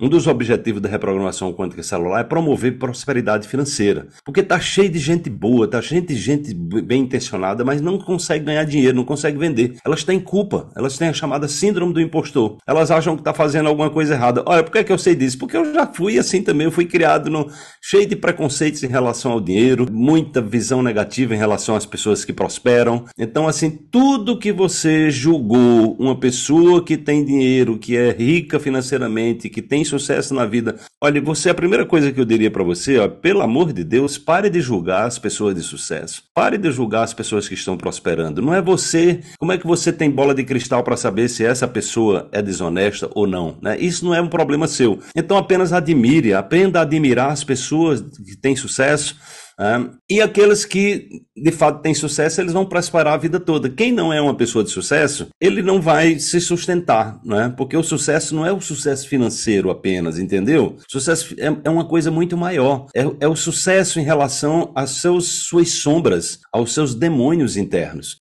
Um dos objetivos da reprogramação quântica celular é promover prosperidade financeira. Porque tá cheio de gente boa, tá cheio de gente bem intencionada, mas não consegue ganhar dinheiro, não consegue vender. Elas têm culpa, elas têm a chamada síndrome do impostor. Elas acham que tá fazendo alguma coisa errada. Olha, por que, é que eu sei disso? Porque eu já fui assim também, eu fui criado no... cheio de preconceitos em relação ao dinheiro, muita visão negativa em relação às pessoas que prosperam. Então, assim, tudo que você julgou uma pessoa que tem dinheiro, que é rica financeiramente, que tem sucesso na vida. Olha, você, a primeira coisa que eu diria para você, ó, pelo amor de Deus, pare de julgar as pessoas de sucesso. Pare de julgar as pessoas que estão prosperando. Não é você. Como é que você tem bola de cristal para saber se essa pessoa é desonesta ou não? Né? Isso não é um problema seu. Então apenas admire, aprenda a admirar as pessoas que têm sucesso e aqueles que de fato têm sucesso, eles vão prosperar a vida toda. Quem não é uma pessoa de sucesso, ele não vai se sustentar, né? Porque o sucesso não é o sucesso financeiro apenas, entendeu? Sucesso é, é uma coisa muito maior. É, é o sucesso em relação às seus, suas sombras, aos seus demônios internos.